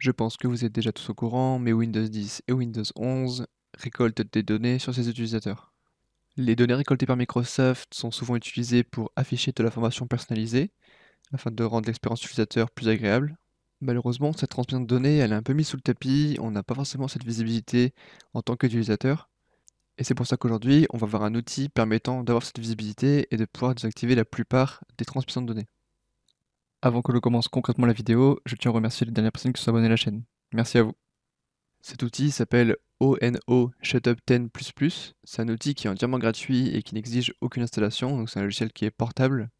Je pense que vous êtes déjà tous au courant, mais Windows 10 et Windows 11 récoltent des données sur ses utilisateurs. Les données récoltées par Microsoft sont souvent utilisées pour afficher de l'information personnalisée, afin de rendre l'expérience utilisateur plus agréable. Malheureusement, cette transmission de données, elle est un peu mise sous le tapis, on n'a pas forcément cette visibilité en tant qu'utilisateur. Et c'est pour ça qu'aujourd'hui, on va voir un outil permettant d'avoir cette visibilité et de pouvoir désactiver la plupart des transmissions de données. Avant que l'on commence concrètement la vidéo, je tiens à remercier les dernières personnes qui sont abonnées à la chaîne. Merci à vous. Cet outil s'appelle ONO Shutup 10++. C'est un outil qui est entièrement gratuit et qui n'exige aucune installation, donc c'est un logiciel qui est portable.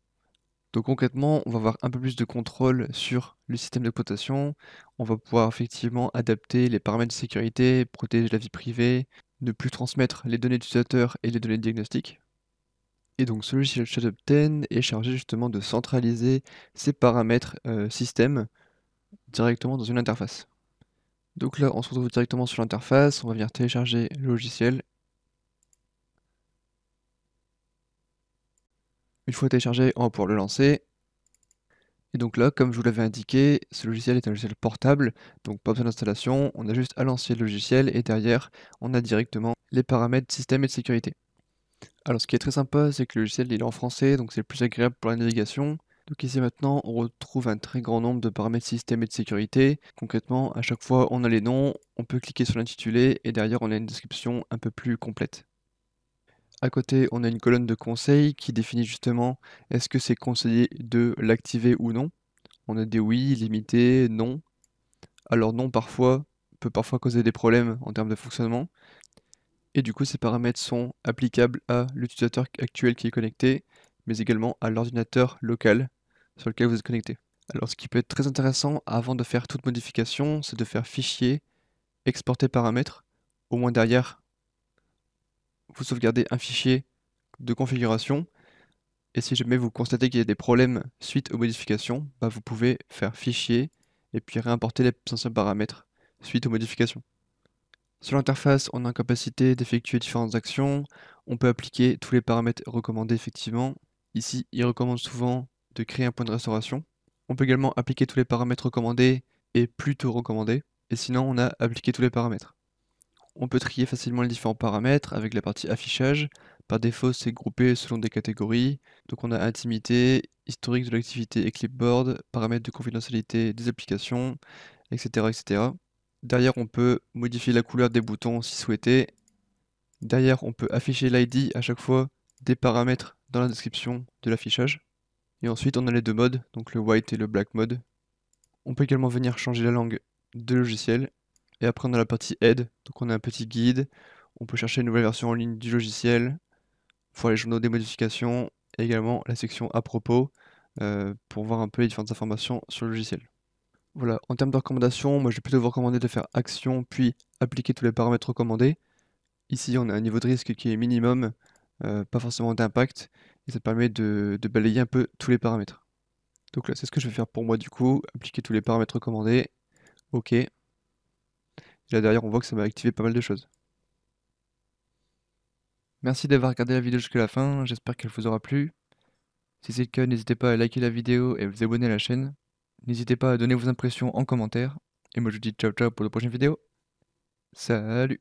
Donc concrètement, on va avoir un peu plus de contrôle sur le système d'exploitation. On va pouvoir effectivement adapter les paramètres de sécurité, protéger la vie privée, ne plus transmettre les données d'utilisateur et les données de diagnostic. Et donc ce logiciel Shadow 10 est chargé justement de centraliser ses paramètres euh, système directement dans une interface. Donc là, on se retrouve directement sur l'interface, on va venir télécharger le logiciel. Une fois téléchargé, on va pouvoir le lancer. Et donc là, comme je vous l'avais indiqué, ce logiciel est un logiciel portable, donc pas besoin d'installation, on a juste à lancer le logiciel et derrière, on a directement les paramètres système et de sécurité. Alors, ce qui est très sympa, c'est que le logiciel est en français, donc c'est le plus agréable pour la navigation. Donc ici maintenant, on retrouve un très grand nombre de paramètres système et de sécurité. Concrètement, à chaque fois, on a les noms, on peut cliquer sur l'intitulé et derrière, on a une description un peu plus complète. À côté, on a une colonne de conseils qui définit justement est-ce que c'est conseillé de l'activer ou non. On a des oui, limité, non. Alors non, parfois, peut parfois causer des problèmes en termes de fonctionnement. Et du coup, ces paramètres sont applicables à l'utilisateur actuel qui est connecté, mais également à l'ordinateur local sur lequel vous êtes connecté. Alors ce qui peut être très intéressant avant de faire toute modification, c'est de faire fichier, exporter paramètres, au moins derrière, vous sauvegardez un fichier de configuration, et si jamais vous constatez qu'il y a des problèmes suite aux modifications, bah, vous pouvez faire fichier, et puis réimporter les anciens paramètres suite aux modifications. Sur l'interface, on a la capacité d'effectuer différentes actions. On peut appliquer tous les paramètres recommandés effectivement. Ici, il recommande souvent de créer un point de restauration. On peut également appliquer tous les paramètres recommandés et plutôt recommandés. Et sinon, on a appliqué tous les paramètres. On peut trier facilement les différents paramètres avec la partie affichage. Par défaut, c'est groupé selon des catégories. Donc on a intimité, historique de l'activité et clipboard, paramètres de confidentialité des applications, etc. etc. Derrière, on peut modifier la couleur des boutons si souhaité. Derrière, on peut afficher l'ID à chaque fois des paramètres dans la description de l'affichage. Et ensuite, on a les deux modes, donc le white et le black mode. On peut également venir changer la langue de logiciel. Et après, on a la partie aide, donc on a un petit guide. On peut chercher une nouvelle version en ligne du logiciel voir les journaux des modifications et également la section à propos euh, pour voir un peu les différentes informations sur le logiciel en termes de recommandations, moi je vais plutôt vous recommander de faire action puis appliquer tous les paramètres recommandés. Ici, on a un niveau de risque qui est minimum, euh, pas forcément d'impact, et ça permet de, balayer un peu tous les paramètres. Donc là, c'est ce que je vais faire pour moi du coup, appliquer tous les paramètres recommandés, OK. Et là derrière, on voit que ça m'a activé pas mal de choses. Merci d'avoir regardé la vidéo jusqu'à la fin, j'espère qu'elle vous aura plu. Si c'est le cas, n'hésitez pas à liker la vidéo et à vous abonner à la chaîne. N'hésitez pas à donner vos impressions en commentaire. Et moi je vous dis ciao ciao pour la prochaine vidéo. Salut